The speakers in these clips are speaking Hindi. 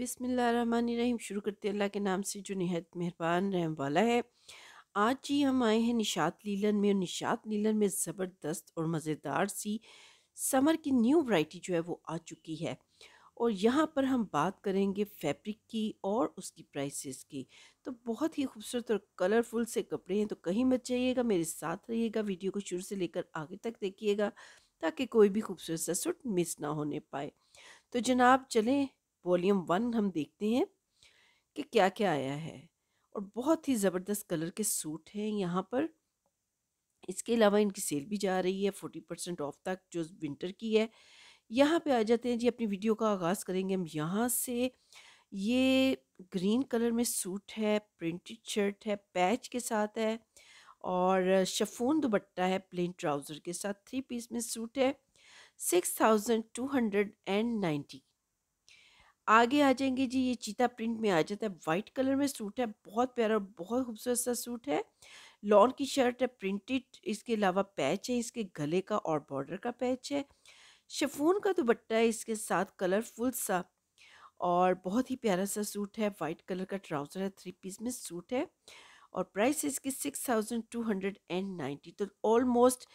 बिसमीम शुरू करते अल्लाह के नाम से जो नहायत मेहरबान रहम वाला है आज जी हम आए हैं निशात लीलन में और निशात लीलन में ज़बरदस्त और मज़ेदार सी समर की न्यू वैरायटी जो है वो आ चुकी है और यहाँ पर हम बात करेंगे फैब्रिक की और उसकी प्राइसेस की तो बहुत ही खूबसूरत और कलरफुल से कपड़े हैं तो कहीं मत जाइएगा मेरे साथ रहिएगा वीडियो को शुरू से लेकर आगे तक देखिएगा ताकि कोई भी खूबसूरत सा सूट मिस ना होने पाए तो जनाब चलें वॉल्यूम वन हम देखते हैं कि क्या क्या आया है और बहुत ही ज़बरदस्त कलर के सूट हैं यहाँ पर इसके अलावा इनकी सेल भी जा रही है फोर्टी परसेंट ऑफ तक जो विंटर की है यहाँ पे आ जाते हैं जी अपनी वीडियो का आगाज़ करेंगे हम यहाँ से ये ग्रीन कलर में सूट है प्रिंटेड शर्ट है पैच के साथ है और शफून दुबट्टा है प्लेन ट्राउज़र के साथ थ्री पीस में सूट है six thousand two hundred and ninety आगे आ जाएंगे जी ये चीता प्रिंट में आ जाता है वाइट कलर में सूट है बहुत प्यारा बहुत खूबसूरत सा सूट है लॉन की शर्ट है प्रिंटेड इसके अलावा पैच है इसके गले का और बॉर्डर का पैच है शफून का दुपट्टा है इसके साथ कलरफुल सा और बहुत ही प्यारा सा सूट है वाइट कलर का ट्राउज़र है थ्री पीस में सूट है और प्राइस है इसकी six thousand two hundred and ninety तो ऑलमोस्ट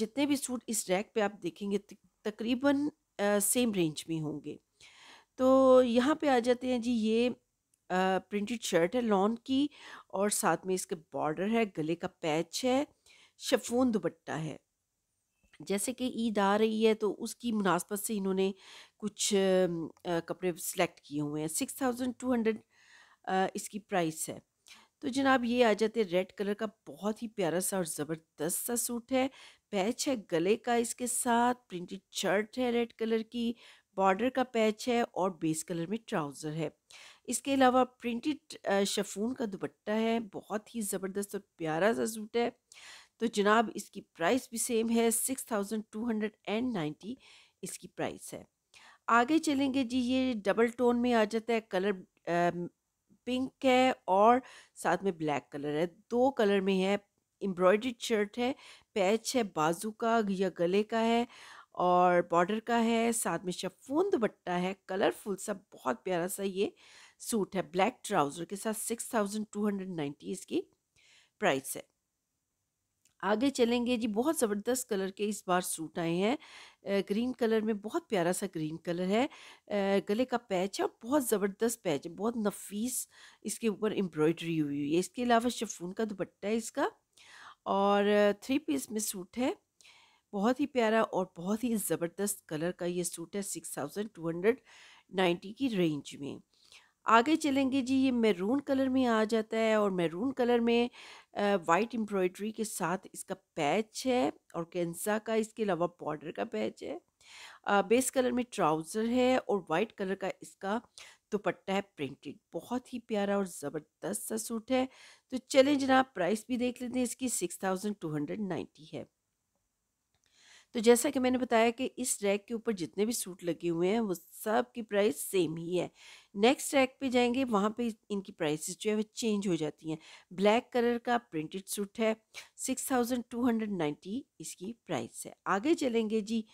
जितने भी सूट इस रैक पे आप देखेंगे तकरीबन सेम रेंज में होंगे तो यहाँ पे आ जाते हैं जी ये प्रिंटेड शर्ट है लॉन की और साथ में इसके बॉर्डर है गले का पैच है शफून दुपट्टा है जैसे कि ईद आ रही है तो उसकी मुनासबत से इन्होंने कुछ कपड़े सिलेक्ट किए हुए हैं सिक्स थाउजेंड टू हंड्रेड इसकी प्राइस है तो जनाब ये आ जाते रेड कलर का बहुत ही प्यारा सा और ज़बरदस्त सा सूट है पैच है गले का इसके साथ प्रिंटेड शर्ट है रेड कलर की बॉर्डर का पैच है और बेस कलर में ट्राउज़र है इसके अलावा प्रिंटेड शफून का दुपट्टा है बहुत ही ज़बरदस्त और प्यारा सा सूट है तो जनाब इसकी प्राइस भी सेम है six thousand two hundred and ninety इसकी प्राइस है आगे चलेंगे जी ये डबल टोन में आ जाता है कलर पिंक है और साथ में ब्लैक कलर है दो कलर में है एम्ब्रॉयड्रीड शर्ट है पैच है बाजू का या गले का है और बॉर्डर का है साथ में शफून दुपट्टा है कलरफुल सा बहुत प्यारा सा ये सूट है ब्लैक ट्राउज़र के साथ six thousand two hundred ninety इसकी प्राइस है आगे चलेंगे जी बहुत ज़बरदस्त कलर के इस बार सूट आए हैं ग्रीन कलर में बहुत प्यारा सा ग्रीन कलर है गले का पैच है और बहुत ज़बरदस्त पैच है बहुत नफीस इसके ऊपर एम्ब्रॉयडरी हुई हुई है इसके अलावा शफून का दुपट्टा है इसका और थ्री पीस में सूट है बहुत ही प्यारा और बहुत ही ज़बरदस्त कलर का ये सूट है six thousand two hundred ninety की रेंज में आगे चलेंगे जी ये मैरून कलर में आ जाता है और मैरून कलर में वाइट एम्ब्रॉयड्री के साथ इसका पैच है और कैंसा का इसके अलावा बॉर्डर का पैच है आ, बेस कलर में ट्राउज़र है और वाइट कलर का इसका दुपट्टा है प्रिंटेड बहुत ही प्यारा और ज़बरदस्त सा सूट है तो चलें जनाब प्राइस भी देख लेते हैं इसकी six thousand two hundred ninety है तो जैसा कि मैंने बताया कि इस रैक के ऊपर जितने भी सूट लगे हुए हैं वो सब की प्राइस सेम ही है नेक्स्ट रैक पे जाएंगे वहाँ पे इनकी प्राइसेस जो है वो चेंज हो जाती हैं ब्लैक कलर का प्रिंटेड सूट है six thousand two hundred ninety इसकी प्राइस है आगे चलेंगे जी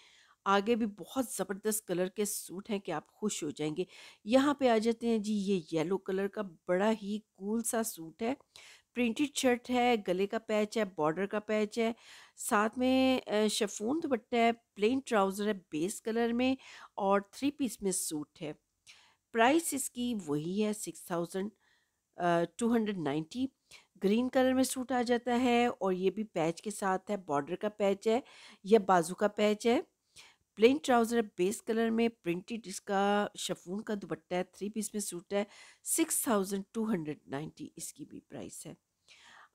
आगे भी बहुत ज़बरदस्त कलर के सूट हैं कि आप खुश हो जाएंगे यहाँ पे आ जाते हैं जी ये येलो कलर का बड़ा ही कूल सा सूट है प्रिंटेड शर्ट है गले का पैच है बॉर्डर का पैच है साथ में शफून दुपट्टा है प्लेन ट्राउज़र है बेस कलर में और थ्री पीस में सूट है प्राइस इसकी वही है six thousand two hundred ninety green colour में सूट आ जाता है और ये भी पैच के साथ है बॉर्डर का पैच है या बाजू का पैच है प्लेन ट्राउज़र है बेस कलर में प्रिंटेड इसका शफून का दुपट्टा है थ्री पीस में सूट है six thousand two hundred ninety इसकी भी प्राइस है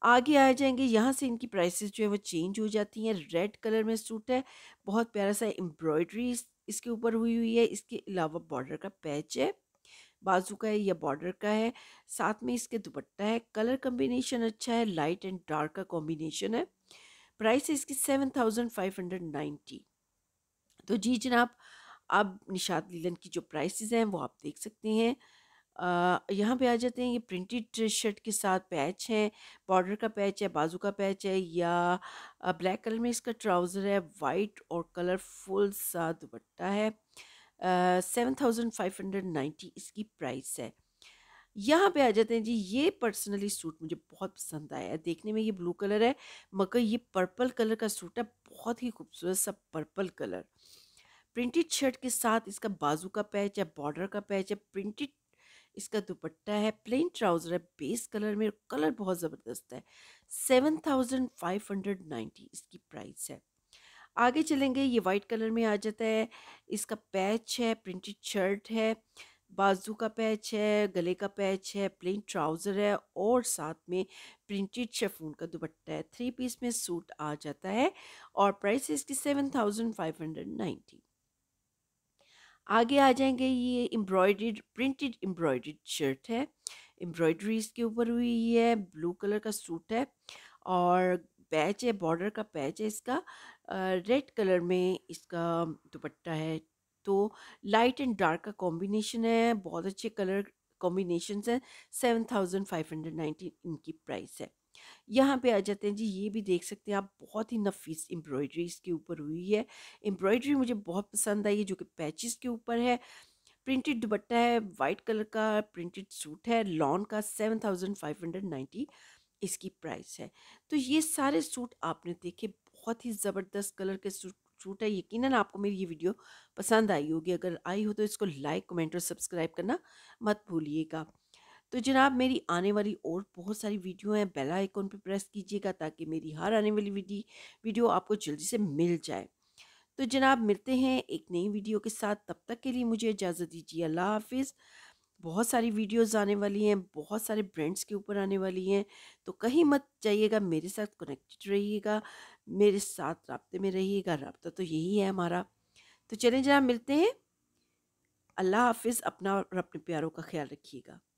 आगे आ जाएंगे यहाँ से इनकी प्राइसेस जो है वो चेंज हो जाती हैं रेड कलर में सूट है बहुत प्यारा सा एम्ब्रॉयड्री इसके ऊपर हुई हुई है इसके अलावा बॉर्डर का पैच है बाजू का है या बॉर्डर का है साथ में इसके दुपट्टा है कलर कम्बिनेशन अच्छा है लाइट एंड डार्क का कॉम्बिनेशन है प्राइस है इसकी seven thousand five hundred ninety तो जी जनाब अब निषाद लीलन की जो प्राइसेस हैं वो आप देख सकते हैं यहाँ पे आ जाते हैं ये प्रिंटेड शर्ट के साथ पैच है बॉर्डर का पैच है बाजू का पैच है या ब्लैक कलर में इसका ट्राउज़र है वाइट और कलरफुल सा दुपट्टा है seven thousand five hundred ninety इसकी प्राइस है यहाँ पे आ जाते हैं जी ये पर्सनली सूट मुझे बहुत पसंद आया देखने में ये ब्लू कलर है मगर ये पर्पल कलर का सूट है बहुत ही खूबसूरत सा पर्पल कलर प्रिंटेड शर्ट के साथ इसका बाजू का पैच है बॉर्डर का पैच है प्रिंटेड इसका दुपट्टा है प्लेन ट्राउज़र है बेस कलर में कलर बहुत ज़बरदस्त है seven thousand five hundred ninety इसकी प्राइस है आगे चलेंगे ये वाइट कलर में आ जाता है इसका पैच है प्रिंटेड शर्ट है बाजू का पैच है गले का पैच है प्लेन ट्राउज़र है और साथ में प्रिंटेड शेफून का दुपट्टा है थ्री पीस में सूट आ जाता है और प्राइस है इसकी seven thousand five hundred ninety आगे आ जाएंगे ये एम्ब्रॉयड प्रिंटेड एम्ब्रॉयड शर्ट है एम्ब्रॉयड्री इसके ऊपर हुई है ब्लू कलर का सूट है और पैच है बॉर्डर का पैच है इसका रेड कलर में इसका दुपट्टा है तो लाइट एंड डार्क का कॉम्बिनेशन है बहुत अच्छे कलर कॉम्बिनेशन है seven thousand five hundred ninety इनकी प्राइस है यहाँ पे आ जाते हैं जी ये भी देख सकते हैं आप बहुत ही नफीस एम्ब्रॉयड्री इसके ऊपर हुई है एम्ब्रॉयड्री मुझे बहुत पसंद आई है जो कि पैचेस के ऊपर है प्रिंटेड दुपट्टा है वाइट कलर का प्रिंटेड सूट है लॉन का seven thousand five hundred ninety इसकी प्राइस है तो ये सारे सूट आपने देखे बहुत ही ज़बरदस्त कलर के सूट सूट है यकीनन आपको मेरी ये वीडियो पसंद आई होगी अगर आई हो तो इसको लाइक कमेंट और सब्सक्राइब करना मत भूलिएगा तो जनाब मेरी आने वाली और बहुत सारी वीडियो हैं बेल आइकॉन पर प्रेस कीजिएगा ताकि मेरी हर आने वाली वीडियो आपको जल्दी से मिल जाए तो जनाब मिलते हैं एक नई वीडियो के साथ तब तक के लिए मुझे इजाज़त दीजिए अल्लाह हाफिज़ बहुत सारी वीडियोस आने वाली हैं बहुत सारे ब्रांड्स के ऊपर आने वाली हैं तो कहीं मत जाइएगा मेरे साथ कनेक्टेड रहिएगा मेरे साथ रबते में रहिएगा रबता तो यही है हमारा तो चलें जनाब मिलते हैं अल्लाह हाफिज़ अपना और अपने प्यारों का ख्याल रखिएगा